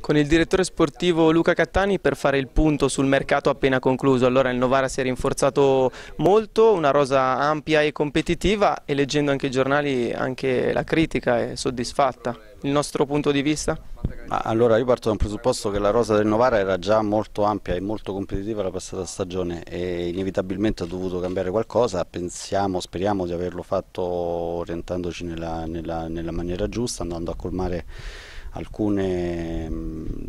con il direttore sportivo Luca Cattani per fare il punto sul mercato appena concluso. Allora il Novara si è rinforzato molto, una rosa ampia e competitiva e leggendo anche i giornali anche la critica è soddisfatta. Il nostro punto di vista? Allora io parto da un presupposto che la rosa del Novara era già molto ampia e molto competitiva la passata stagione e inevitabilmente ha dovuto cambiare qualcosa, pensiamo, speriamo di averlo fatto orientandoci nella, nella, nella maniera giusta, andando a colmare alcune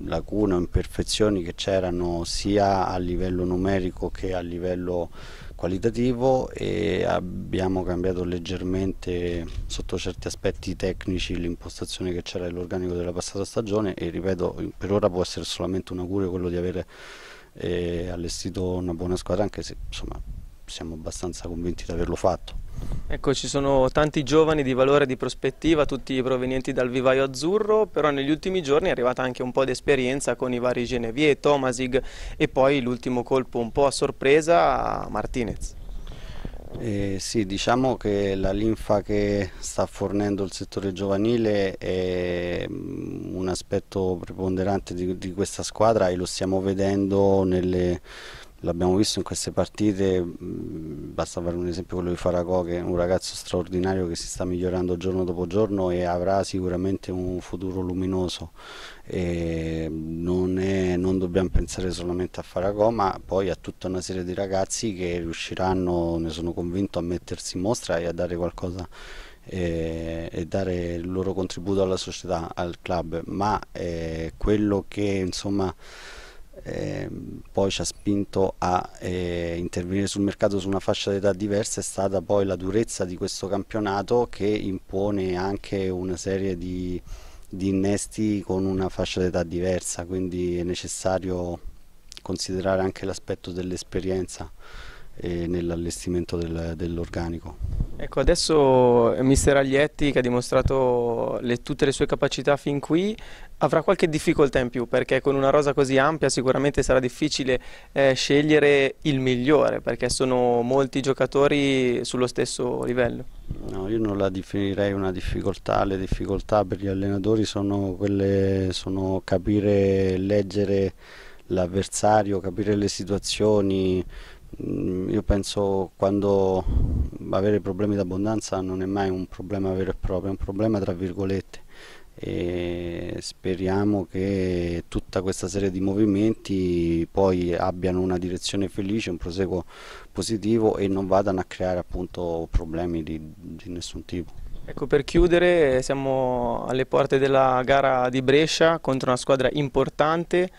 lacune o imperfezioni che c'erano sia a livello numerico che a livello qualitativo e abbiamo cambiato leggermente sotto certi aspetti tecnici l'impostazione che c'era nell'organico della passata stagione e ripeto per ora può essere solamente un augurio quello di avere eh, allestito una buona squadra anche se insomma siamo abbastanza convinti di averlo fatto. Ecco, ci sono tanti giovani di valore e di prospettiva, tutti provenienti dal vivaio azzurro, però negli ultimi giorni è arrivata anche un po' di esperienza con i vari Genevieve, Tomasig e poi l'ultimo colpo un po' a sorpresa Martinez. Eh, sì, diciamo che la linfa che sta fornendo il settore giovanile è mm, un aspetto preponderante di, di questa squadra e lo stiamo vedendo nelle l'abbiamo visto in queste partite, basta fare un esempio quello di Faragò che è un ragazzo straordinario che si sta migliorando giorno dopo giorno e avrà sicuramente un futuro luminoso. Non, è, non, dobbiamo pensare solamente a Faragò ma poi a tutta una serie di ragazzi che riusciranno, ne sono convinto, a mettersi in mostra e a dare qualcosa e, e dare il loro contributo alla società, al club, ma eh, quello che insomma eh, poi ci ha spinto a eh, intervenire sul mercato su una fascia d'età diversa è stata poi la durezza di questo campionato che impone anche una serie di, di innesti con una fascia d'età diversa, quindi è necessario considerare anche l'aspetto dell'esperienza eh, nell'allestimento dell'organico. Ecco, adesso eh, mister Aglietti, che ha dimostrato le, tutte le sue capacità fin qui, avrà qualche difficoltà in più perché con una rosa così ampia sicuramente sarà difficile eh, scegliere il migliore perché sono molti giocatori sullo stesso livello. No, io non la definirei una difficoltà, le difficoltà per gli allenatori sono quelle, sono capire, leggere l'avversario, capire le situazioni, Mm, io penso quando avere problemi d'abbondanza non è mai un problema vero e proprio, è un problema tra virgolette e speriamo che tutta questa serie di movimenti poi abbiano una direzione felice, un proseguo positivo e non vadano a creare appunto problemi di, di nessun tipo. Ecco, per chiudere siamo alle porte della gara di Brescia contro una squadra importante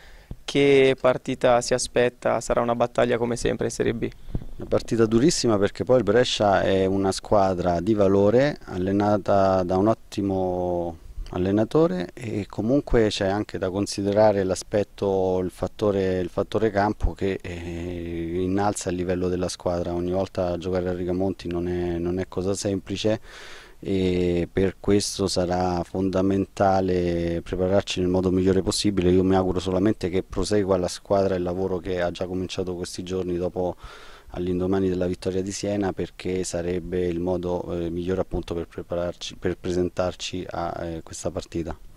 che partita si aspetta? Sarà una battaglia come sempre in Serie B? Una partita durissima perché poi il Brescia è una squadra di valore, allenata da un ottimo allenatore e comunque c'è anche da considerare l'aspetto, il fattore, il fattore campo che eh, innalza il livello della squadra, ogni volta giocare a Rigamonti non è, non è cosa semplice e per questo sarà fondamentale prepararci nel modo migliore possibile. Io mi auguro solamente che prosegua la squadra il lavoro che ha già cominciato questi giorni dopo all'indomani della vittoria di Siena perché sarebbe il modo eh, migliore appunto per, per presentarci a eh, questa partita.